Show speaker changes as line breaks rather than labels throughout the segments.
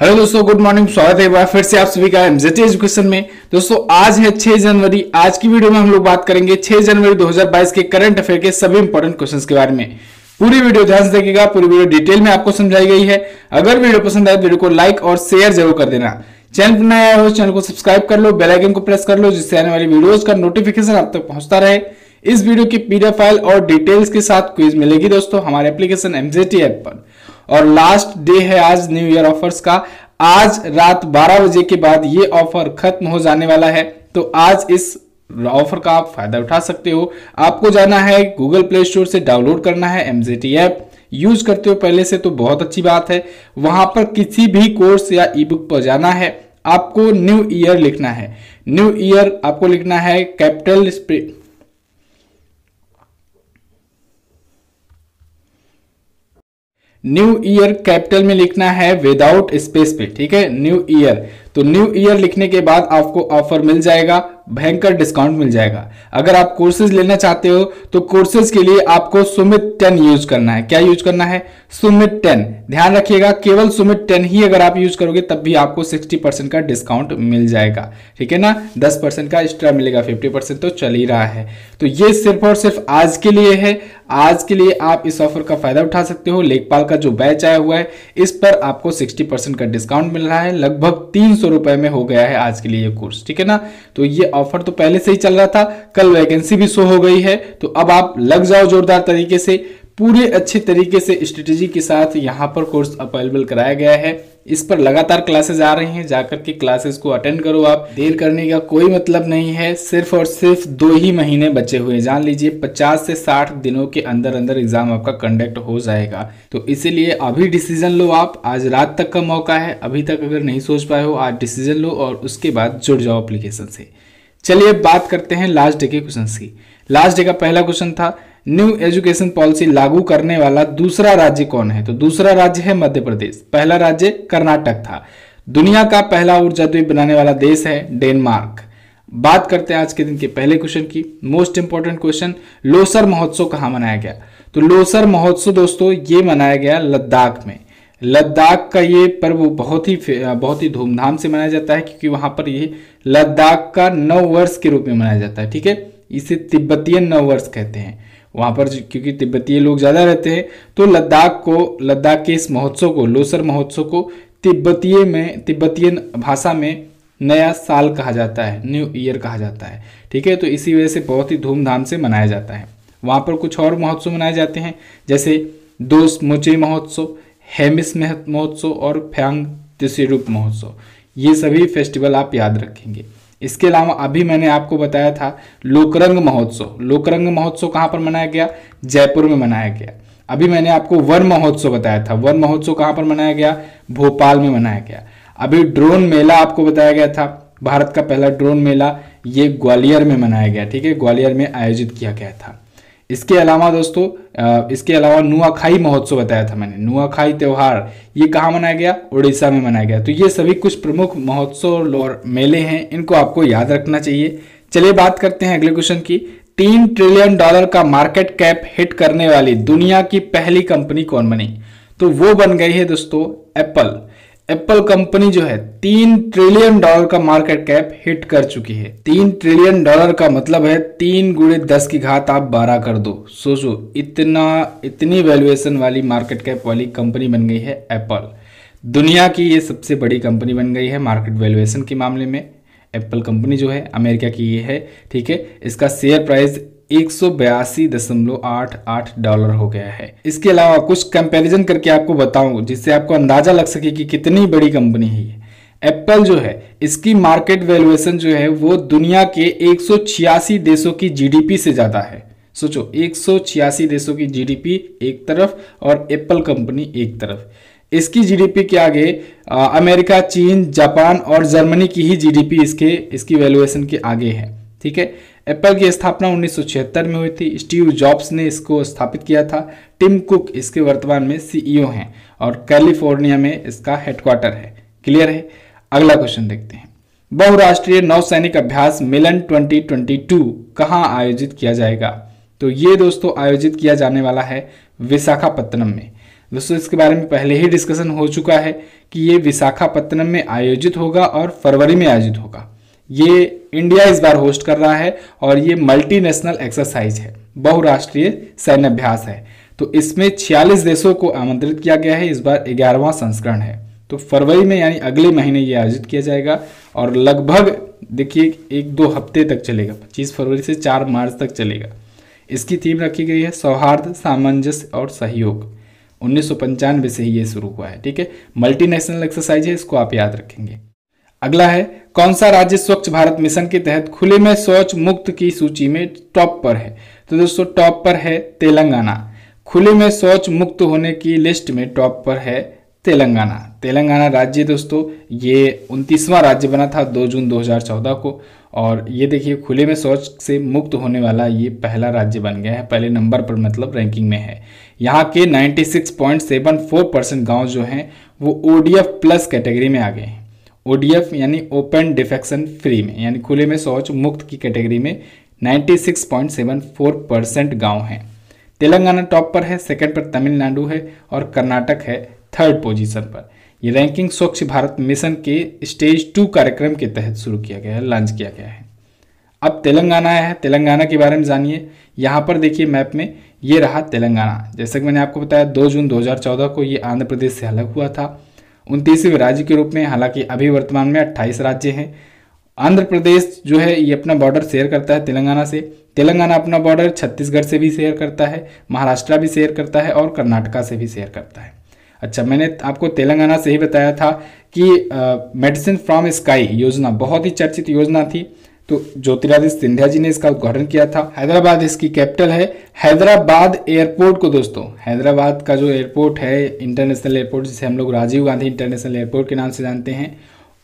hello दोस्तों good morning स्वागत है फिर से आप सभी का एमजेटी एजुकेशन में दोस्तों आज है 6 जनवरी आज की वीडियो में हम लोग बात करेंगे 6 जनवरी 2022 के करंट अफेयर के सभी इंपॉर्टेंट क्वेश्चंस के बारे में पूरी वीडियो ध्यान से देखिएगा पूरी वीडियो डिटेल में आपको समझाई गई है अगर वीडियो पसंद आए तो वीडियो को लाइक और शेयर जरूर कर देना चैनल पर नया हो चैनल को सब्सक्राइब कर लो बेलाइकन को प्रेस कर लो जिससे आने वाली वीडियोज का नोटिफिकेशन आप तक पहुंचता रहे इस वीडियो की पीडीएफ फाइल और डिटेल्स के साथ क्विज मिलेगी दोस्तों हमारे एप्लीकेशन एमजेटी ऐप पर और लास्ट डे है आज न्यू ईयर ऑफर्स का आज रात 12 बजे के बाद ये ऑफर खत्म हो जाने वाला है तो आज इस ऑफर का आप फायदा उठा सकते हो आपको जाना है गूगल प्ले स्टोर से डाउनलोड करना है एमजेटी ऐप यूज करते हो पहले से तो बहुत अच्छी बात है वहां पर किसी भी कोर्स या ई बुक पर जाना है आपको न्यू ईयर लिखना है न्यू ईयर आपको लिखना है कैपिटल न्यू ईयर कैपिटल में लिखना है विदाउट स्पेस पे ठीक है न्यू ईयर तो न्यू ईयर लिखने के बाद आपको ऑफर मिल जाएगा भयंकर डिस्काउंट मिल जाएगा अगर आप कोर्सेज लेना चाहते हो तो कोर्सेज के लिए आपको सुमित टेन यूज करना है क्या यूज करना है सुमित टेन ध्यान रखिएगा केवल सुमित टेन ही अगर आप यूज करोगे तब भी आपको सिक्सटी परसेंट का डिस्काउंट मिल जाएगा ठीक है ना दस परसेंट का एक्स्ट्रा मिलेगा फिफ्टी परसेंट तो चल ही रहा है तो ये सिर्फ और सिर्फ आज के लिए है आज के लिए आप इस ऑफर का फायदा उठा सकते हो लेखपाल का जो बैच आया हुआ है इस पर आपको सिक्सटी परसेंट का डिस्काउंट मिल रहा है लगभग तीन सौ रुपए में हो गया है आज के लिए ये कोर्स ठीक है ना तो ये ऑफर तो पहले से ही चल रहा था कल वैकेंसी भी शो हो गई है तो अब आप लग जाओ जोरदार तरीके से पूरे अच्छे तरीके से स्ट्रेटेजी के साथ यहाँ पर कोर्स अवेलेबल कराया गया है इस पर लगातार क्लासेज आ रही हैं जाकर के क्लासेस को अटेंड करो आप देर करने का कोई मतलब नहीं है सिर्फ और सिर्फ दो ही महीने बचे हुए जान लीजिए 50 से 60 दिनों के अंदर अंदर एग्जाम आपका कंडक्ट हो जाएगा तो इसीलिए अभी डिसीजन लो आप आज रात तक का मौका है अभी तक अगर नहीं सोच पाए हो आज डिसीजन लो और उसके बाद जुड़ जाओ अप्लीकेशन से चलिए बात करते हैं लास्ट डे के क्वेश्चन की लास्ट डे का पहला क्वेश्चन था न्यू एजुकेशन पॉलिसी लागू करने वाला दूसरा राज्य कौन है तो दूसरा राज्य है मध्य प्रदेश पहला राज्य कर्नाटक था दुनिया का पहला ऊर्जा द्वीप बनाने वाला देश है डेनमार्क बात करते हैं आज के दिन के पहले क्वेश्चन की मोस्ट इंपॉर्टेंट क्वेश्चन लोसर महोत्सव कहाँ मनाया गया तो लोसर महोत्सव दोस्तों ये मनाया गया लद्दाख में लद्दाख का ये पर्व बहुत ही बहुत ही धूमधाम से मनाया जाता है क्योंकि वहां पर ये लद्दाख का नव वर्ष के रूप में मनाया जाता है ठीक है इसे तिब्बतीय नव वर्ष कहते हैं वहाँ पर क्योंकि तिब्बतीय लोग ज़्यादा रहते हैं तो लद्दाख को लद्दाख के इस महोत्सव को लोसर महोत्सव को तिब्बतीय में तिब्बतीय भाषा में नया साल कहा जाता है न्यू ईयर कहा जाता है ठीक है तो इसी वजह से बहुत ही धूमधाम से मनाया जाता है वहाँ पर कुछ और महोत्सव मनाए जाते हैं जैसे दोस मोचे महोत्सव हेमिस महोत्सव और फ्यांग तिसिरूप महोत्सव ये सभी फेस्टिवल आप याद रखेंगे इसके अलावा अभी मैंने आपको बताया था लोकरंग महोत्सव लोकरंग महोत्सव कहाँ पर मनाया गया जयपुर में मनाया गया अभी मैंने आपको वन महोत्सव बताया था वन महोत्सव कहाँ पर मनाया गया भोपाल में मनाया गया अभी ड्रोन मेला आपको बताया गया था भारत का पहला ड्रोन मेला ये ग्वालियर में मनाया गया ठीक है ग्वालियर में आयोजित किया गया था इसके अलावा दोस्तों इसके अलावा नुआखाई महोत्सव बताया था मैंने नुआखाई त्यौहार ये कहाँ मनाया गया उड़ीसा में मनाया गया तो ये सभी कुछ प्रमुख महोत्सव और मेले हैं इनको आपको याद रखना चाहिए चलिए बात करते हैं अगले क्वेश्चन की तीन ट्रिलियन डॉलर का मार्केट कैप हिट करने वाली दुनिया की पहली कंपनी कौन बनी तो वो बन गई है दोस्तों एप्पल एप्पल कंपनी जो है तीन ट्रिलियन डॉलर का मार्केट कैप हिट कर चुकी है तीन ट्रिलियन डॉलर का मतलब है तीन गुड़े दस की घात आप बारह कर दो सोचो इतना इतनी वैल्यूएशन वाली मार्केट कैप वाली कंपनी बन गई है एप्पल दुनिया की ये सबसे बड़ी कंपनी बन गई है मार्केट वैल्यूएशन के मामले में एप्पल कंपनी जो है अमेरिका की ये है ठीक है इसका शेयर प्राइस एक डॉलर हो गया है इसके अलावा कुछ कंपैरिजन करके आपको बताऊं जिससे आपको अंदाजा लग सके कि कितनी बड़ी कंपनी है ये एप्पल जो है इसकी मार्केट वैल्यूएशन जो है वो दुनिया के एक देशों की जीडीपी से ज़्यादा है सोचो एक देशों की जीडीपी एक तरफ और एप्पल कंपनी एक तरफ इसकी जीडीपी के आगे आ, अमेरिका चीन जापान और जर्मनी की ही जीडीपी इसके इसकी वैल्यूएशन के आगे है ठीक है एप्पल की स्थापना 1976 में हुई थी स्टीव जॉब्स ने इसको स्थापित किया था टिम कुक इसके वर्तमान में सीईओ हैं और कैलिफोर्निया में इसका हेडक्वार्टर है क्लियर है अगला क्वेश्चन देखते हैं बहुराष्ट्रीय नौसैनिक अभ्यास मिलन 2022 कहाँ आयोजित किया जाएगा तो ये दोस्तों आयोजित किया जाने वाला है विशाखापत्तनम में दोस्तों इसके बारे में पहले ही डिस्कशन हो चुका है कि ये विशाखापत्तनम में आयोजित होगा और फरवरी में आयोजित होगा ये इंडिया इस बार होस्ट कर रहा है और ये मल्टीनेशनल एक्सरसाइज है बहुराष्ट्रीय सैन्य अभ्यास है तो इसमें 46 देशों को आमंत्रित किया गया है इस बार ग्यारहवां संस्करण है तो फरवरी में यानी अगले महीने ये आयोजित किया जाएगा और लगभग देखिए एक दो हफ्ते तक चलेगा 25 फरवरी से 4 मार्च तक चलेगा इसकी थीम रखी गई है सौहार्द सामंजस्य और सहयोग उन्नीस से ही ये शुरू हुआ है ठीक है मल्टीनेशनल एक्सरसाइज है इसको आप याद रखेंगे अगला है कौन सा राज्य स्वच्छ भारत मिशन के तहत खुले में शौच मुक्त की सूची में टॉप पर है तो दोस्तों टॉप पर है तेलंगाना खुले में शौच मुक्त होने की लिस्ट में टॉप पर है तेलंगाना तेलंगाना राज्य दोस्तों ये उनतीसवां राज्य बना था 2 जून 2014 को और ये देखिए खुले में शौच से मुक्त होने वाला ये पहला राज्य बन गया है पहले नंबर पर मतलब रैंकिंग में है यहाँ के 96.74 परसेंट गाँव जो हैं वो ओडीएफ प्लस कैटेगरी में आ गए हैं ओडीएफ यानी ओपन डिफेक्शन फ्री में यानी खुले में शौच मुक्त की कैटेगरी में 96.74 परसेंट गाँव हैं तेलंगाना टॉप पर है सेकंड पर तमिलनाडु है और कर्नाटक है थर्ड पोजीशन पर ये रैंकिंग स्वच्छ भारत मिशन के स्टेज टू कार्यक्रम के तहत शुरू किया गया है लॉन्च किया गया है अब तेलंगाना है तेलंगाना के बारे में जानिए यहाँ पर देखिए मैप में ये रहा तेलंगाना जैसे कि मैंने आपको बताया 2 जून 2014 को ये आंध्र प्रदेश से अलग हुआ था उनतीसवें राज्य के रूप में हालांकि अभी वर्तमान में अट्ठाईस राज्य हैं आंध्र प्रदेश जो है ये अपना बॉर्डर शेयर करता है तेलंगाना से तेलंगाना अपना बॉर्डर छत्तीसगढ़ से भी शेयर करता है महाराष्ट्र भी शेयर करता है और कर्नाटका से भी शेयर करता है अच्छा मैंने आपको तेलंगाना से ही बताया था कि मेडिसिन फ्रॉम स्काई योजना बहुत ही चर्चित योजना थी तो ज्योतिरादित्य सिंधिया जी ने इसका उद्घाटन किया था हैदराबाद इसकी कैपिटल है हैदराबाद एयरपोर्ट को दोस्तों हैदराबाद का जो एयरपोर्ट है इंटरनेशनल एयरपोर्ट जिसे हम लोग राजीव गांधी इंटरनेशनल एयरपोर्ट के नाम से जानते हैं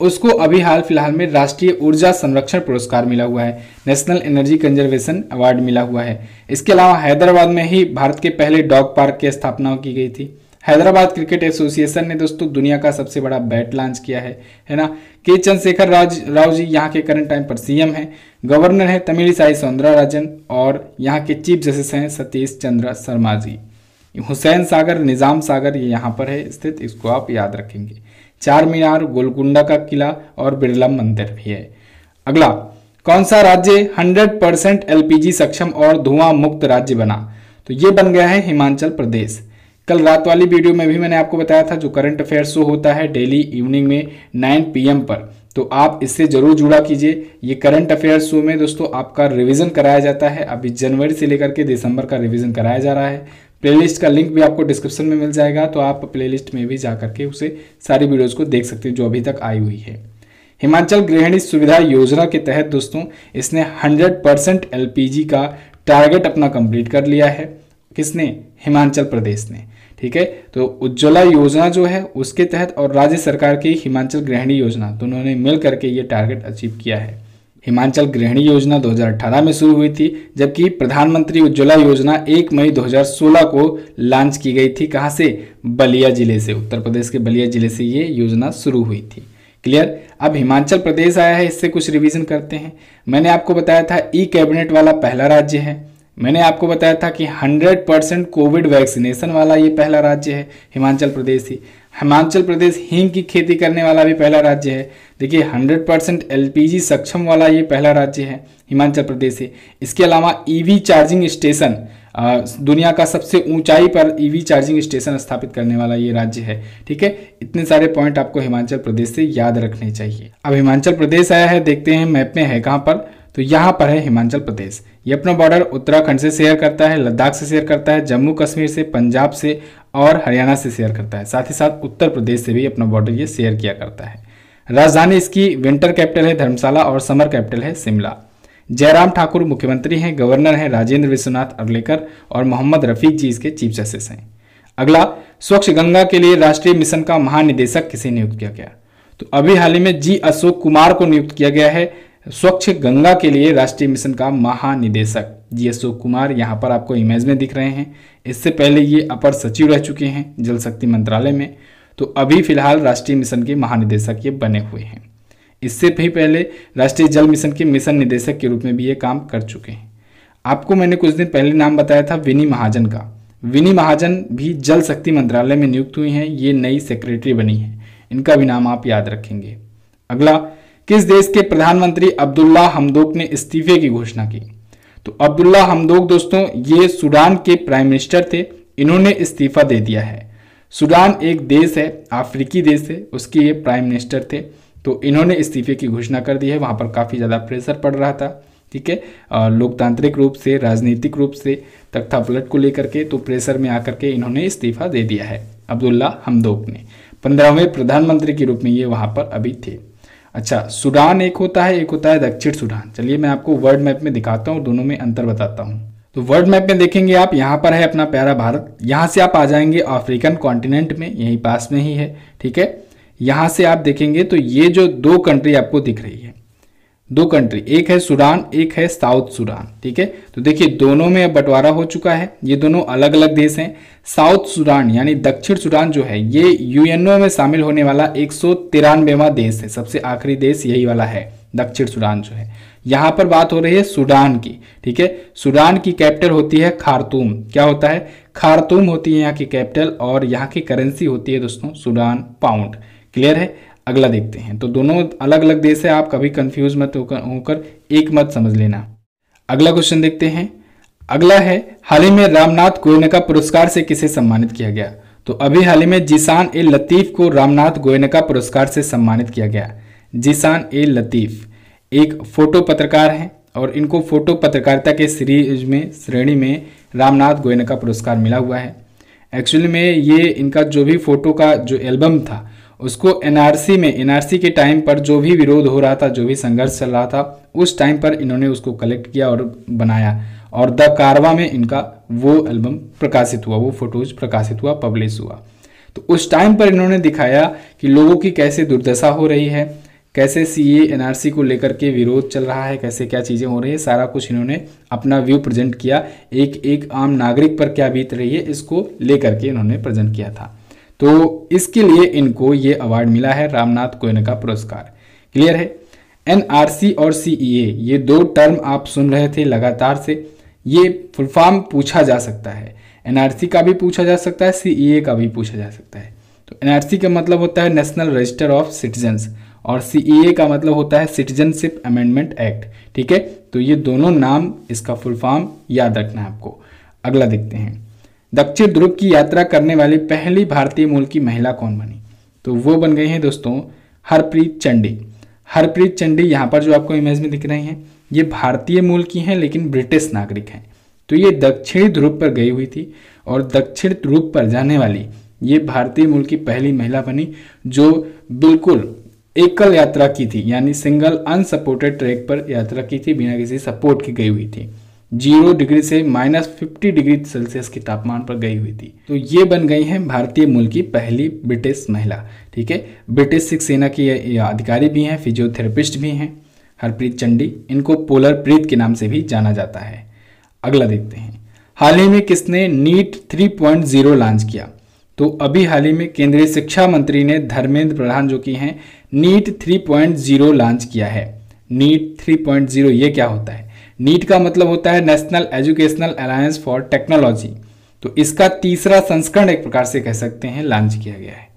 उसको अभी हाल फिलहाल में राष्ट्रीय ऊर्जा संरक्षण पुरस्कार मिला हुआ है नेशनल एनर्जी कंजर्वेशन अवार्ड मिला हुआ है इसके अलावा हैदराबाद में ही भारत के पहले डॉग पार्क की स्थापना की गई थी हैदराबाद क्रिकेट एसोसिएशन ने दोस्तों दुनिया का सबसे बड़ा बैट लॉन्च किया है है ना के चंद्रशेखर राज राव जी यहाँ के करंट टाइम पर सीएम हैं गवर्नर हैं सौंदरा राजन और यहाँ के चीफ जस्टिस हैं सतीश चंद्र शर्मा जी हुसैन सागर निज़ाम सागर ये यहाँ पर है स्थित इसको आप याद रखेंगे चार मीनार गोलकुंडा का किला और बिरला मंदिर भी है अगला कौन सा राज्य 100 परसेंट सक्षम और धुआं मुक्त राज्य बना तो ये बन गया है हिमाचल प्रदेश कल रात वाली वीडियो में भी मैंने आपको बताया था जो करंट अफेयर शो होता है डेली इवनिंग में नाइन पी पर तो आप इससे जरूर जुड़ा कीजिए ये करंट अफेयर शो में दोस्तों आपका रिविजन कराया जाता है अभी जनवरी से लेकर के दिसंबर का रिविजन कराया जा रहा है प्लेलिस्ट का लिंक भी आपको डिस्क्रिप्शन में मिल जाएगा तो आप प्लेलिस्ट में भी जा करके उसे सारी वीडियोज़ को देख सकते हैं जो अभी तक आई हुई है हिमाचल गृहिणी सुविधा योजना के तहत दोस्तों इसने 100 परसेंट एल का टारगेट अपना कंप्लीट कर लिया है किसने हिमाचल प्रदेश ने ठीक है तो उज्ज्वला योजना जो है उसके तहत और राज्य सरकार की हिमाचल गृहिणी योजना दोनों ने मिल करके ये टारगेट अचीव किया है हिमाचल गृहिणी योजना 2018 में शुरू हुई थी जबकि प्रधानमंत्री उज्ज्वला योजना 1 मई 2016 को लॉन्च की गई थी कहाँ से बलिया जिले से उत्तर प्रदेश के बलिया जिले से ये योजना शुरू हुई थी क्लियर अब हिमाचल प्रदेश आया है इससे कुछ रिवीजन करते हैं मैंने आपको बताया था ई कैबिनेट वाला पहला राज्य है मैंने आपको बताया था कि 100 परसेंट कोविड वैक्सीनेशन वाला ये पहला राज्य है हिमाचल प्रदेश ही हिमाचल प्रदेश हींग की खेती करने वाला भी पहला राज्य है देखिए 100 परसेंट एल सक्षम वाला ये पहला राज्य है हिमाचल प्रदेश ही इसके अलावा ईवी चार्जिंग स्टेशन दुनिया का सबसे ऊंचाई पर ईवी चार्जिंग स्टेशन स्थापित करने वाला ये राज्य है ठीक है इतने सारे पॉइंट आपको हिमाचल प्रदेश से याद रखने चाहिए अब हिमाचल प्रदेश आया है देखते हैं मैप में है कहाँ पर तो यहाँ पर है हिमाचल प्रदेश ये अपना बॉर्डर उत्तराखंड से शेयर करता है लद्दाख से शेयर करता है जम्मू कश्मीर से पंजाब से और हरियाणा से शेयर करता है साथ ही साथ उत्तर प्रदेश से भी अपना बॉर्डर ये शेयर किया करता है राजधानी इसकी विंटर कैपिटल है धर्मशाला और समर कैपिटल है शिमला जयराम ठाकुर मुख्यमंत्री हैं गवर्नर हैं राजेंद्र विश्वनाथ अर्लेकर और मोहम्मद रफीक जी इसके चीफ जस्टिस हैं अगला स्वच्छ गंगा के लिए राष्ट्रीय मिशन का महानिदेशक किसे नियुक्त किया गया तो अभी हाल ही में जी अशोक कुमार को नियुक्त किया गया है स्वच्छ गंगा के लिए राष्ट्रीय मिशन का महानिदेशक जी अशोक कुमार यहाँ पर आपको इमेज में दिख रहे हैं इससे पहले ये अपर सचिव रह चुके हैं जल शक्ति मंत्रालय में तो अभी फिलहाल राष्ट्रीय मिशन के महानिदेशक ये बने हुए हैं इससे भी पहले राष्ट्रीय जल मिशन के मिशन निदेशक के रूप में भी ये काम कर चुके हैं आपको मैंने कुछ दिन पहले नाम बताया था विनी महाजन का विनी महाजन भी जल शक्ति मंत्रालय में नियुक्त हुई हैं ये नई सेक्रेटरी बनी है इनका भी नाम आप याद रखेंगे अगला किस देश के प्रधानमंत्री अब्दुल्ला हमदोक ने इस्तीफे की घोषणा की तो अब्दुल्ला हमदोक दोस्तों ये सूडान के प्राइम मिनिस्टर थे इन्होंने इस्तीफा दे दिया है सूडान एक देश है अफ्रीकी देश है उसके ये प्राइम मिनिस्टर थे तो इन्होंने इस्तीफे की घोषणा कर दी है वहाँ पर काफ़ी ज़्यादा प्रेशर पड़ रहा था ठीक है लोकतांत्रिक रूप से राजनीतिक रूप से तख्ता पलट को लेकर के तो प्रेशर में आकर के इन्होंने इस्तीफा दे दिया है अब्दुल्ला हमदोक ने पंद्रहवें प्रधानमंत्री के रूप में ये वहाँ पर अभी थे अच्छा सूडान एक होता है एक होता है दक्षिण सूडान चलिए मैं आपको वर्ल्ड मैप में दिखाता हूँ दोनों में अंतर बताता हूँ तो वर्ल्ड मैप में देखेंगे आप यहाँ पर है अपना प्यारा भारत यहाँ से आप आ जाएंगे अफ्रीकन कॉन्टिनेंट में यहीं पास में ही है ठीक है यहाँ से आप देखेंगे तो ये जो दो कंट्री आपको दिख रही है दो कंट्री एक है सूडान एक है साउथ सूडान ठीक है तो देखिए दोनों में बंटवारा हो चुका है ये दोनों अलग अलग देश हैं साउथ सूडान यानी दक्षिण सूडान जो है ये यूएनओ में शामिल होने वाला एक सौ देश है सबसे आखिरी देश यही वाला है दक्षिण सूडान जो है यहां पर बात हो रही है सूडान की ठीक है सूडान की कैपिटल होती है खारतूम क्या होता है खारतूम होती है यहाँ की कैपिटल और यहाँ की करेंसी होती है दोस्तों सूडान पाउंड क्लियर है अगला देखते हैं तो दोनों अलग अलग देश है आप कभी कंफ्यूज मत होकर होकर एक मत समझ लेना अगला क्वेश्चन देखते हैं अगला है हाल ही में रामनाथ गोयनका पुरस्कार से किसे सम्मानित किया गया तो अभी हाल ही में जिसान ए लतीफ़ को रामनाथ गोयनका पुरस्कार से सम्मानित किया गया जिसान ए लतीफ़ एक फ़ोटो पत्रकार हैं और इनको फोटो पत्रकारिता के सीरीज में श्रेणी में रामनाथ गोयनका पुरस्कार मिला हुआ है एक्चुअली में ये इनका जो भी फ़ोटो का जो एल्बम था उसको एनआरसी में एनआरसी के टाइम पर जो भी विरोध हो रहा था जो भी संघर्ष चल रहा था उस टाइम पर इन्होंने उसको कलेक्ट किया और बनाया और द कारवा में इनका वो एल्बम प्रकाशित हुआ वो फोटोज प्रकाशित हुआ पब्लिश हुआ तो उस टाइम पर इन्होंने दिखाया कि लोगों की कैसे दुर्दशा हो रही है कैसे सी ए एनआरसी को लेकर के विरोध चल रहा है कैसे क्या चीज़ें हो रही है सारा कुछ इन्होंने अपना व्यू प्रेजेंट किया एक एक आम नागरिक पर क्या बीत रही है इसको लेकर के इन्होंने प्रेजेंट किया था तो इसके लिए इनको ये अवार्ड मिला है रामनाथ गोयनका पुरस्कार क्लियर है एनआरसी और सीईए e ये दो टर्म आप सुन रहे थे लगातार से ये फुल फॉर्म पूछा जा सकता है एनआरसी का भी पूछा जा सकता है सीईए e का भी पूछा जा सकता है तो एनआरसी का मतलब होता है नेशनल रजिस्टर ऑफ सिटीजन्स और सीईए e का मतलब होता है सिटीजनशिप अमेंडमेंट एक्ट ठीक है तो ये दोनों नाम इसका फुल फॉर्म याद रखना है आपको अगला देखते हैं दक्षिण ध्रुव की यात्रा करने वाली पहली भारतीय मूल की महिला कौन बनी तो वो बन गई हैं दोस्तों हरप्रीत चंडी हरप्रीत चंडी यहाँ पर जो आपको इमेज में दिख रहे हैं ये भारतीय मूल की हैं लेकिन ब्रिटिश नागरिक हैं तो ये दक्षिणी ध्रुव पर गई हुई थी और दक्षिण ध्रुव पर जाने वाली ये भारतीय मूल की पहली महिला बनी जो बिल्कुल एकल यात्रा की थी यानी सिंगल अनसपोर्टेड ट्रैक पर यात्रा की थी बिना किसी सपोर्ट की गई हुई थी जीरो डिग्री से माइनस फिफ्टी डिग्री सेल्सियस के तापमान पर गई हुई थी तो ये बन गई हैं भारतीय मूल की पहली ब्रिटिश महिला ठीक है ब्रिटिश सिख सेना की अधिकारी भी हैं फिजियोथेरेपिस्ट भी हैं हरप्रीत चंडी इनको पोलर प्रीत के नाम से भी जाना जाता है अगला देखते हैं हाल ही में किसने नीट 3.0 लॉन्च किया तो अभी हाल ही में केंद्रीय शिक्षा मंत्री ने धर्मेंद्र प्रधान जो की हैं नीट 3.0 लॉन्च किया है नीट 3.0 ये क्या होता है नीट का मतलब होता है national educational alliance for technology तो इसका तीसरा संस्करण एक प्रकार से कह सकते हैं लॉन्च किया गया है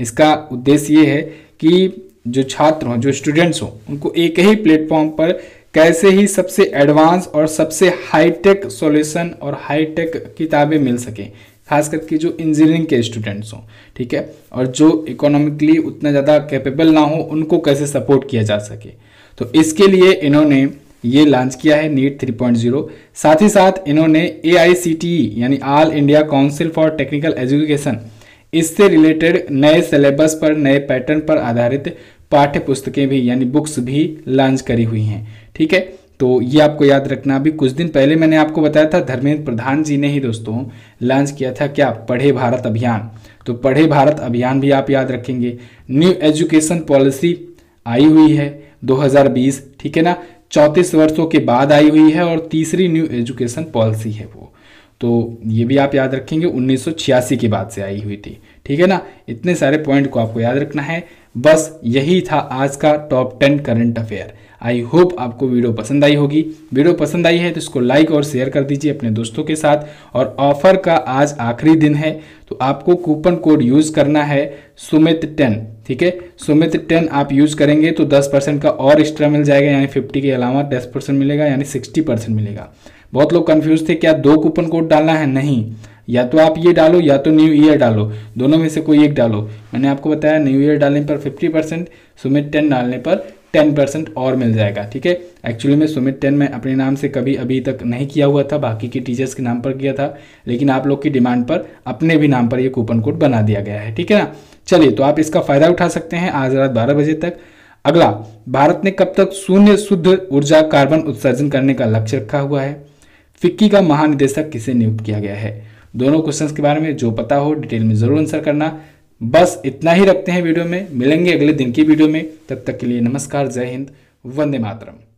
इसका उद्देश्य ये है कि जो छात्र हों जो स्टूडेंट्स हों उनको एक ही प्लेटफॉर्म पर कैसे ही सबसे एडवांस और सबसे हाईटेक सॉल्यूशन और हाईटेक किताबें मिल सकें खास करके जो इंजीनियरिंग के स्टूडेंट्स हों ठीक है और जो इकोनॉमिकली उतना ज़्यादा कैपेबल ना हो उनको कैसे सपोर्ट किया जा सके तो इसके लिए इन्होंने ये लॉन्च किया है नीट 3.0 साथ ही साथ इन्होंने ए e, यानी all India council for technical education इससे रिलेटेड नए सिलेबस पर नए पैटर्न पर आधारित पाठ्य पुस्तकें भी यानी बुक्स भी लॉन्च करी हुई हैं ठीक है तो ये आपको याद रखना अभी कुछ दिन पहले मैंने आपको बताया था धर्मेंद्र प्रधान जी ने ही दोस्तों लॉन्च किया था क्या पढ़े भारत अभियान तो पढ़े भारत अभियान भी आप याद रखेंगे न्यू एजुकेशन पॉलिसी आई हुई है 2020 ठीक है ना चौंतीस वर्षों के बाद आई हुई है और तीसरी न्यू एजुकेशन पॉलिसी है वो तो ये भी आप याद रखेंगे उन्नीस के बाद से आई हुई थी ठीक है ना इतने सारे पॉइंट को आपको याद रखना है बस यही था आज का top ten current affair I hope आपको वीडियो पसंद आई होगी वीडियो पसंद आई है तो इसको लाइक और शेयर कर दीजिए अपने दोस्तों के साथ और ऑफर का आज आखिरी दिन है तो आपको कूपन कोड यूज़ करना है सुमित टेन ठीक है सुमित टेन आप यूज़ करेंगे तो दस परसेंट का और एक्स्ट्रा मिल जाएगा यानी फिफ्टी के अलावा दस परसेंट मिलेगा यानी सिक्सटी परसेंट मिलेगा बहुत लोग कन्फ्यूज़ थे क्या दो कूपन कोड डालना है नहीं या तो आप ये डालो या तो न्यू ईयर डालो दोनों में से कोई एक डालो मैंने आपको बताया न्यू ईयर डालने पर 50 परसेंट सुमित टेन डालने पर टेन परसेंट और मिल जाएगा ठीक है एक्चुअली में सुमित टेन में अपने नाम से कभी अभी तक नहीं किया हुआ था बाकी के टीचर्स के नाम पर किया था लेकिन आप लोग की डिमांड पर अपने भी नाम पर ये कूपन कोड बना दिया गया है ठीक है ना चलिए तो आप इसका फायदा उठा सकते हैं आज रात बारह बजे तक अगला भारत ने कब तक शून्य शुद्ध ऊर्जा कार्बन उत्सर्जन करने का लक्ष्य रखा हुआ है फिक्की का महानिदेशक किसे नियुक्त किया गया है दोनों क्वेश्चंस के बारे में जो पता हो डिटेल में ज़रूर आंसर करना बस इतना ही रखते हैं वीडियो में मिलेंगे अगले दिन की वीडियो में तब तक के लिए नमस्कार जय हिंद वंदे मातरम